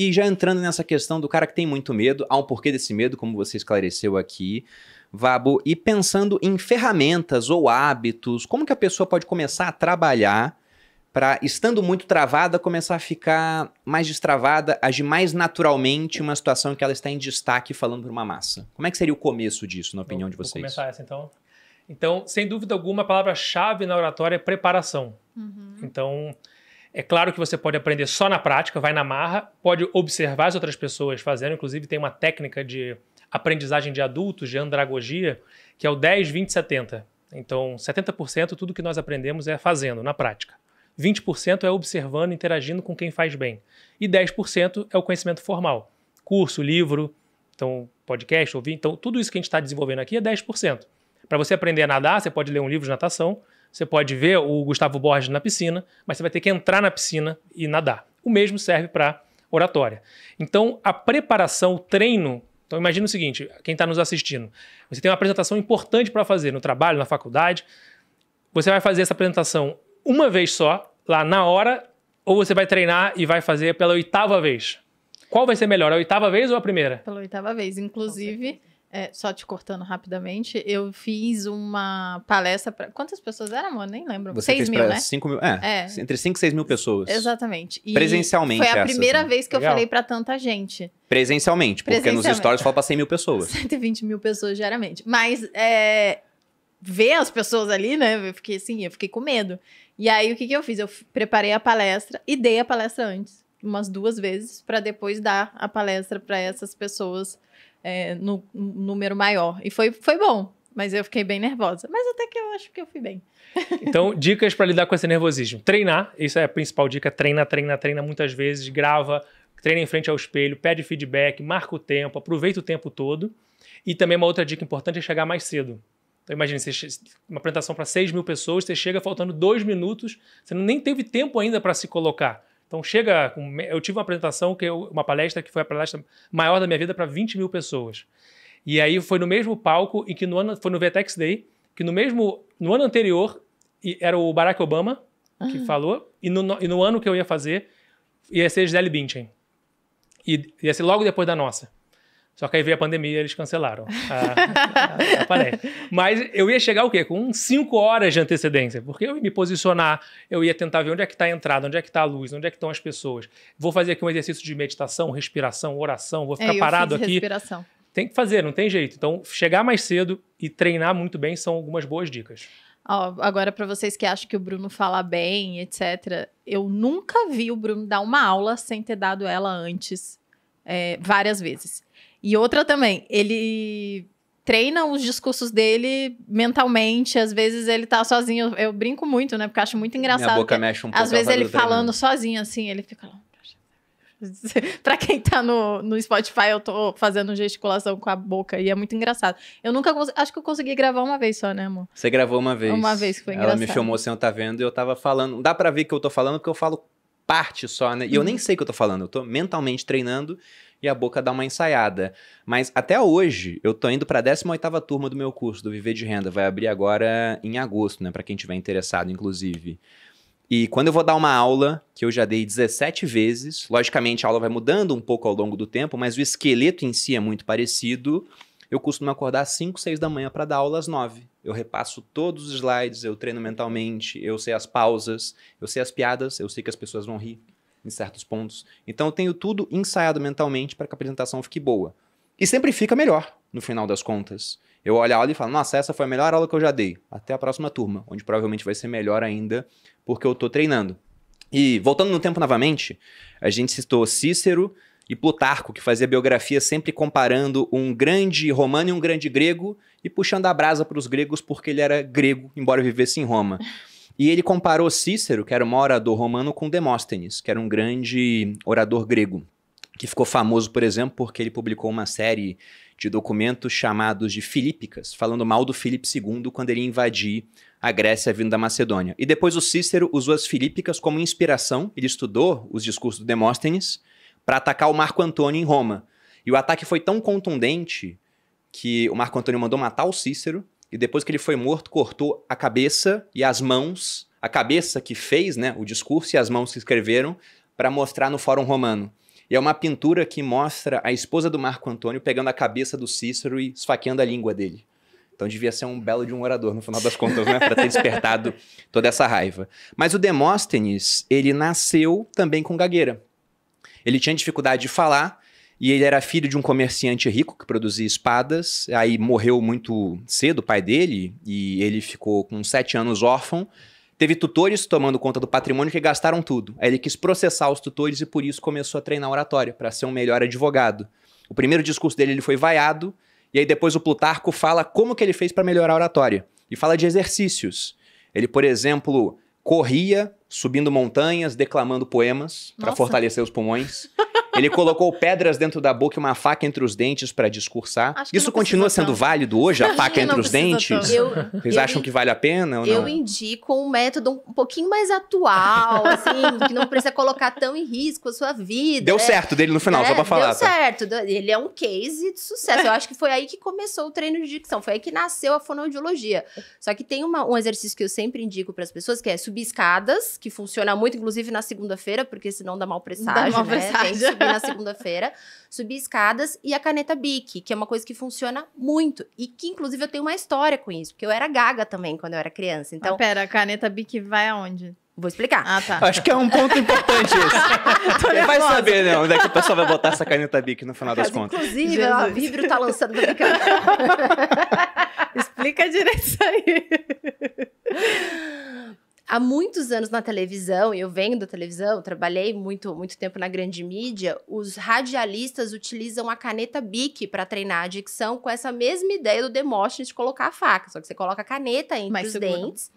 E já entrando nessa questão do cara que tem muito medo, há um porquê desse medo, como você esclareceu aqui, Vabo, e pensando em ferramentas ou hábitos, como que a pessoa pode começar a trabalhar para, estando muito travada, começar a ficar mais destravada, agir mais naturalmente uma situação em que ela está em destaque falando para uma massa? Como é que seria o começo disso, na opinião vou, de vocês? Vou começar essa então. Então, sem dúvida alguma, a palavra-chave na oratória é preparação. Uhum. Então, é claro que você pode aprender só na prática, vai na marra, pode observar as outras pessoas fazendo, inclusive tem uma técnica de aprendizagem de adultos, de andragogia, que é o 10, 20, 70. Então, 70% tudo que nós aprendemos é fazendo, na prática. 20% é observando, interagindo com quem faz bem. E 10% é o conhecimento formal. Curso, livro, então podcast, ouvir. Então, tudo isso que a gente está desenvolvendo aqui é 10%. Para você aprender a nadar, você pode ler um livro de natação você pode ver o Gustavo Borges na piscina, mas você vai ter que entrar na piscina e nadar. O mesmo serve para oratória. Então, a preparação, o treino. Então, imagina o seguinte: quem está nos assistindo, você tem uma apresentação importante para fazer no trabalho, na faculdade. Você vai fazer essa apresentação uma vez só, lá na hora, ou você vai treinar e vai fazer pela oitava vez? Qual vai ser melhor, a oitava vez ou a primeira? Pela oitava vez. Inclusive, okay. É, só te cortando rapidamente, eu fiz uma palestra para. Quantas pessoas eram, amor? Nem lembro. Você 6 mil, né? 5 mil, é, é, Entre 5 e 6 mil pessoas. Exatamente. E Presencialmente. Foi a primeira né? vez que Legal. eu falei para tanta gente. Presencialmente, porque Presencialmente. nos stories fala pra 100 mil pessoas. 120 mil pessoas, geralmente. Mas é, ver as pessoas ali, né? Eu fiquei assim, eu fiquei com medo. E aí o que, que eu fiz? Eu preparei a palestra e dei a palestra antes, umas duas vezes, para depois dar a palestra para essas pessoas é, no número maior. E foi, foi bom, mas eu fiquei bem nervosa. Mas até que eu acho que eu fui bem. Então, dicas para lidar com esse nervosismo. Treinar, isso é a principal dica. Treina, treina, treina muitas vezes, grava, treina em frente ao espelho, pede feedback, marca o tempo, aproveita o tempo todo. E também uma outra dica importante é chegar mais cedo. Então, imagine, você, uma apresentação para 6 mil pessoas, você chega faltando dois minutos, você nem teve tempo ainda para se colocar. Então chega. Com, eu tive uma apresentação, que eu, uma palestra que foi a palestra maior da minha vida para 20 mil pessoas. E aí foi no mesmo palco e que no ano foi no VTX Day, que no mesmo no ano anterior era o Barack Obama que uhum. falou e no, no, e no ano que eu ia fazer ia ser Gisele Bündchen. E ia ser logo depois da nossa. Só que aí veio a pandemia e eles cancelaram a, a, a, palestra. Mas eu ia chegar o quê? Com cinco horas de antecedência, porque eu ia me posicionar, eu ia tentar ver onde é que está a entrada, onde é que está a luz, onde é que estão as pessoas. Vou fazer aqui um exercício de meditação, respiração, oração, vou ficar é, parado aqui. Respiração. Tem que fazer, não tem jeito. Então, chegar mais cedo e treinar muito bem são algumas boas dicas. Oh, agora, para vocês que acham que o Bruno fala bem, etc., eu nunca vi o Bruno dar uma aula sem ter dado ela antes, é, várias vezes. E outra também, ele treina os discursos dele mentalmente. Às vezes ele tá sozinho. Eu brinco muito, né? Porque eu acho muito engraçado. Minha boca mexe um pouco. Às vezes ele né? falando sozinho, assim, ele fica lá. pra quem tá no, no Spotify, eu tô fazendo gesticulação com a boca e é muito engraçado. Eu nunca acho que eu consegui gravar uma vez só, né, amor? Você gravou uma vez. Uma vez que foi engraçado. Ela me filmou assim, eu tá vendo e eu tava falando. Dá pra ver que eu tô falando porque eu falo parte só, né? E eu uhum. nem sei o que eu tô falando, eu tô mentalmente treinando e a boca dá uma ensaiada. Mas até hoje, eu tô indo para a 18ª turma do meu curso do Viver de Renda, vai abrir agora em agosto, né, para quem tiver interessado, inclusive. E quando eu vou dar uma aula, que eu já dei 17 vezes, logicamente a aula vai mudando um pouco ao longo do tempo, mas o esqueleto em si é muito parecido. Eu costumo acordar às 5, 6 da manhã para dar aula às 9. Eu repasso todos os slides, eu treino mentalmente, eu sei as pausas, eu sei as piadas, eu sei que as pessoas vão rir, em certos pontos. Então eu tenho tudo ensaiado mentalmente para que a apresentação fique boa. E sempre fica melhor, no final das contas. Eu olho a aula e falo, nossa, essa foi a melhor aula que eu já dei. Até a próxima turma, onde provavelmente vai ser melhor ainda, porque eu estou treinando. E voltando no tempo novamente, a gente citou Cícero e Plutarco, que fazia biografia sempre comparando um grande romano e um grande grego e puxando a brasa para os gregos porque ele era grego, embora vivesse em Roma. E ele comparou Cícero, que era um orador romano, com Demóstenes, que era um grande orador grego, que ficou famoso, por exemplo, porque ele publicou uma série de documentos chamados de Filípicas, falando mal do Filipe II quando ele invadir a Grécia vindo da Macedônia. E depois o Cícero usou as Filípicas como inspiração, ele estudou os discursos de Demóstenes para atacar o Marco Antônio em Roma. E o ataque foi tão contundente que o Marco Antônio mandou matar o Cícero e depois que ele foi morto, cortou a cabeça e as mãos, a cabeça que fez né, o discurso e as mãos que escreveram, para mostrar no Fórum Romano. E é uma pintura que mostra a esposa do Marco Antônio pegando a cabeça do Cícero e esfaqueando a língua dele. Então devia ser um belo de um orador, no final das contas, né? Para ter despertado toda essa raiva. Mas o Demóstenes, ele nasceu também com gagueira. Ele tinha dificuldade de falar, e ele era filho de um comerciante rico que produzia espadas. Aí morreu muito cedo o pai dele e ele ficou com sete anos órfão. Teve tutores tomando conta do patrimônio que gastaram tudo. Aí ele quis processar os tutores e por isso começou a treinar oratória para ser um melhor advogado. O primeiro discurso dele ele foi vaiado e aí depois o Plutarco fala como que ele fez para melhorar a oratória e fala de exercícios. Ele, por exemplo, corria subindo montanhas, declamando poemas para fortalecer os pulmões. Ele colocou pedras dentro da boca e uma faca entre os dentes para discursar. Isso continua sendo tanto. válido hoje, a faca entre os dentes? Eu, Vocês eu acham in... que vale a pena ou não? Eu indico um método um pouquinho mais atual, assim, que não precisa colocar tão em risco a sua vida. Deu né? certo dele no final, é, só pra falar. Deu tá. certo. Ele é um case de sucesso. Eu acho que foi aí que começou o treino de dicção. Foi aí que nasceu a fonoaudiologia. Só que tem uma, um exercício que eu sempre indico para as pessoas, que é subir escadas, que funciona muito, inclusive na segunda-feira, porque senão dá mal presságio, dá mal né? na segunda-feira. Subir escadas e a caneta Bic, que é uma coisa que funciona muito. E que, inclusive, eu tenho uma história com isso, porque eu era gaga também quando eu era criança. Ah, então. Mas pera, a caneta Bic vai aonde? Vou explicar. Ah, tá. Acho que é um ponto importante isso. vai saber, né? Onde é que o pessoal vai botar essa caneta Bic no final das contas. Inclusive, Jesus. a Vibrio tá lançando Explica direito isso aí há muitos anos na televisão, e eu venho da televisão, trabalhei muito, muito tempo na grande mídia, os radialistas utilizam a caneta Bic para treinar a dicção com essa mesma ideia do Demóstenes de colocar a faca, só que você coloca a caneta entre Mais os dentes.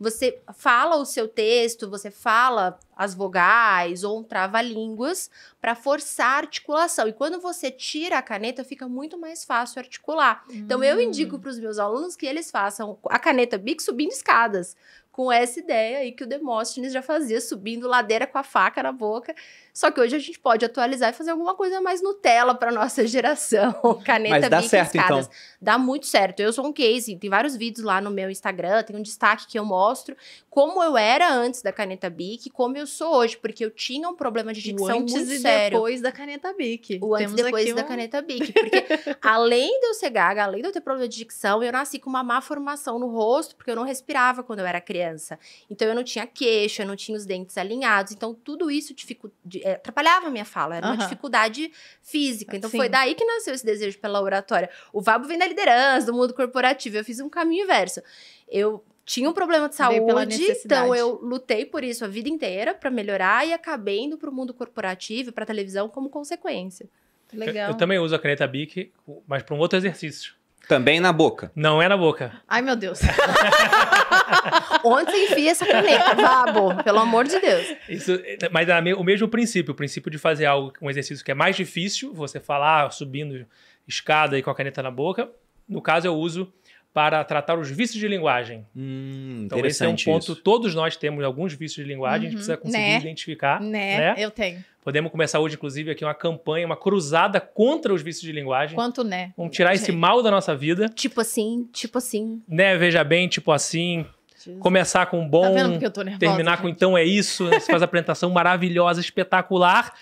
Você fala o seu texto, você fala as vogais ou um trava-línguas para forçar a articulação. E quando você tira a caneta, fica muito mais fácil articular. Hum. Então, eu indico hum. para os meus alunos que eles façam a caneta bic subindo escadas com essa ideia aí que o Demóstenes já fazia, subindo ladeira com a faca na boca, só que hoje a gente pode atualizar e fazer alguma coisa mais Nutella para nossa geração. Caneta Mas dá certo, então. Dá muito certo. Eu sou um case, tem vários vídeos lá no meu Instagram, tem um destaque que eu mostro como eu era antes da caneta Bic e como eu sou hoje, porque eu tinha um problema de dicção muito sério. O antes e sério. depois da caneta Bic. O antes e depois da caneta Bic, porque além de eu ser gaga, além de eu ter problema de dicção, eu nasci com uma má formação no rosto, porque eu não respirava quando eu era criança. Então eu não tinha queixo, eu não tinha os dentes alinhados, então tudo isso dificulta é, atrapalhava a minha fala, era uhum. uma dificuldade física. Então Sim. foi daí que nasceu esse desejo pela oratória. O Vabo vem da liderança, do mundo corporativo. Eu fiz um caminho inverso. Eu tinha um problema de saúde, então eu lutei por isso a vida inteira para melhorar e acabei indo para o mundo corporativo, para televisão como consequência. Legal. Eu, eu, também uso a caneta Bic, mas para um outro exercício. Também na boca. Não é na boca. Ai, meu Deus. Onde você enfia essa caneta? Vá, pelo amor de Deus. Isso, mas é o mesmo princípio, o princípio de fazer algo, um exercício que é mais difícil, você falar ah, subindo escada e com a caneta na boca. No caso, eu uso para tratar os vícios de linguagem. Hum, então, esse é um ponto. Isso. Todos nós temos alguns vícios de linguagem, uhum, a gente precisa uhum. conseguir né? identificar. Né? né? Eu tenho. Podemos começar hoje, inclusive, aqui uma campanha, uma cruzada contra os vícios de linguagem. Quanto, né? Vamos tirar esse mal da nossa vida. Tipo assim, tipo assim. Né, veja bem, tipo assim. Jesus. Começar com tá bom, tá nervosa, terminar gente. com então é isso. Você faz a apresentação maravilhosa, espetacular.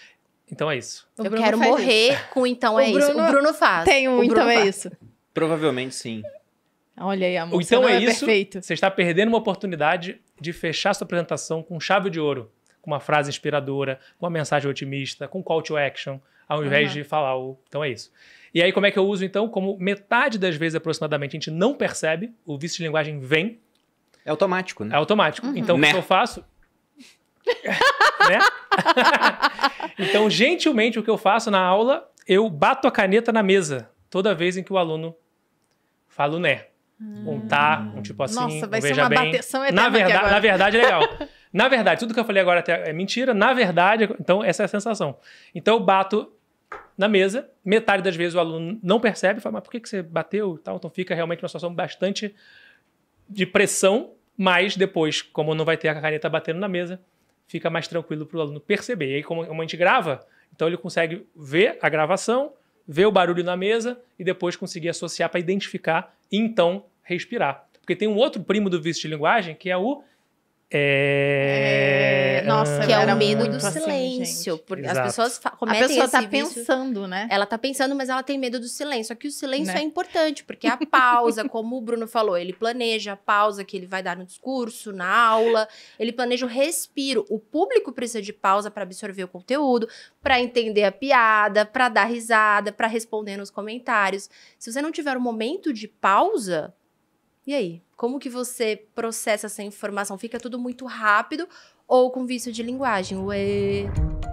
Então é isso. O eu Bruno quero morrer isso. com então o é Bruno... isso. O Bruno faz. Tem um então é faz. isso. Provavelmente sim. Olha aí, amor. Então é, é, isso. Perfeito. Você está perdendo uma oportunidade de fechar sua apresentação com chave de ouro uma frase inspiradora, com uma mensagem otimista, com call to action, ao invés uhum. de falar o. Então é isso. E aí, como é que eu uso, então? Como metade das vezes aproximadamente a gente não percebe, o vício de linguagem vem. É automático, né? É automático. Uhum. Então, né? o que né? eu faço. né? então, gentilmente, o que eu faço na aula, eu bato a caneta na mesa toda vez em que o aluno fala o né. Um tá, um tipo assim, Nossa, vai um veja ser uma bem. Bateção na verdade, agora. na verdade é legal. Na verdade, tudo que eu falei agora é mentira. Na verdade, então essa é a sensação. Então eu bato na mesa, metade das vezes o aluno não percebe, fala, mas por que, que você bateu e tal? Então fica realmente uma situação bastante de pressão, mas depois, como não vai ter a caneta batendo na mesa, fica mais tranquilo para o aluno perceber. E aí, como a gente grava, então ele consegue ver a gravação, ver o barulho na mesa e depois conseguir associar para identificar e então respirar. Porque tem um outro primo do vício de linguagem que é o é, é... Nossa, ah, que é o medo do assim, silêncio. Assim, porque Exato. as pessoas cometem A pessoa tá pensando, né? Ela tá pensando, mas ela tem medo do silêncio. Só que o silêncio né? é importante, porque é a pausa, como o Bruno falou, ele planeja a pausa que ele vai dar no discurso, na aula, ele planeja o respiro. O público precisa de pausa para absorver o conteúdo, para entender a piada, para dar risada, para responder nos comentários. Se você não tiver um momento de pausa, e aí, como que você processa essa informação? Fica tudo muito rápido ou com vício de linguagem? Ué...